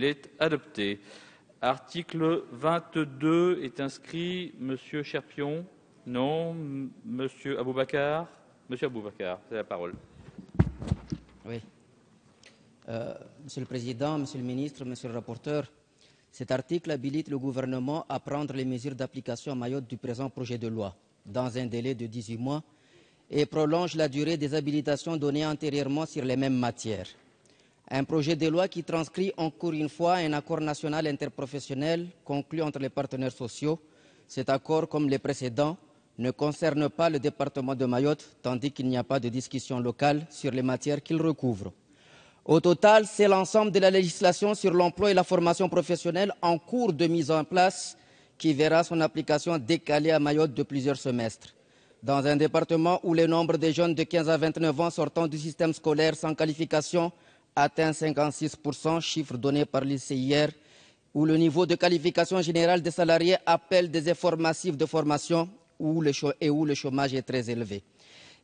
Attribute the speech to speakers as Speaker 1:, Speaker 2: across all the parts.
Speaker 1: Il est adopté. Article 22 est inscrit Monsieur Cherpion. Non, Monsieur Aboubacar. Monsieur Aboubacar, c'est la parole. Oui. Euh, monsieur le Président, Monsieur le Ministre, Monsieur le Rapporteur, cet article habilite le gouvernement à prendre les mesures d'application à Mayotte du présent projet de loi dans un délai de 18 mois et prolonge la durée des habilitations données antérieurement sur les mêmes matières. Un projet de loi qui transcrit encore une fois un accord national interprofessionnel conclu entre les partenaires sociaux. Cet accord, comme les précédents, ne concerne pas le département de Mayotte, tandis qu'il n'y a pas de discussion locale sur les matières qu'il recouvre. Au total, c'est l'ensemble de la législation sur l'emploi et la formation professionnelle en cours de mise en place qui verra son application décalée à Mayotte de plusieurs semestres. Dans un département où le nombre de jeunes de 15 à 29 ans sortant du système scolaire sans qualification atteint 56%, chiffre donné par l'ICIR, où le niveau de qualification générale des salariés appelle des efforts massifs de formation et où le chômage est très élevé.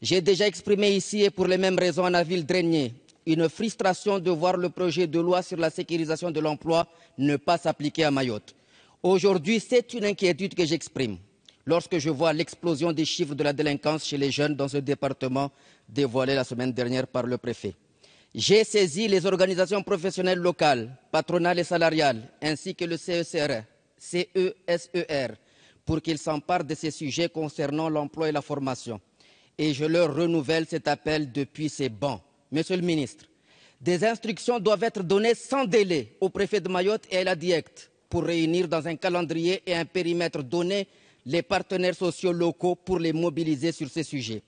Speaker 1: J'ai déjà exprimé ici, et pour les mêmes raisons, à la ville drenier une frustration de voir le projet de loi sur la sécurisation de l'emploi ne pas s'appliquer à Mayotte. Aujourd'hui, c'est une inquiétude que j'exprime lorsque je vois l'explosion des chiffres de la délinquance chez les jeunes dans ce département dévoilé la semaine dernière par le préfet. J'ai saisi les organisations professionnelles locales, patronales et salariales, ainsi que le CECR, CESER, pour qu'ils s'emparent de ces sujets concernant l'emploi et la formation. Et je leur renouvelle cet appel depuis ces bancs. Monsieur le ministre, des instructions doivent être données sans délai au préfet de Mayotte et à la DIECT pour réunir dans un calendrier et un périmètre donné les partenaires sociaux locaux pour les mobiliser sur ces sujets.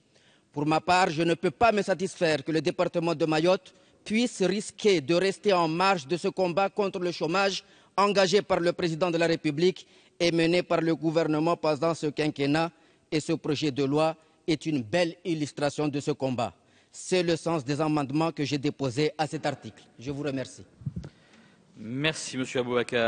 Speaker 1: Pour ma part, je ne peux pas me satisfaire que le département de Mayotte puisse risquer de rester en marge de ce combat contre le chômage engagé par le président de la République et mené par le gouvernement pendant ce quinquennat. Et ce projet de loi est une belle illustration de ce combat. C'est le sens des amendements que j'ai déposés à cet article. Je vous remercie. Merci, Monsieur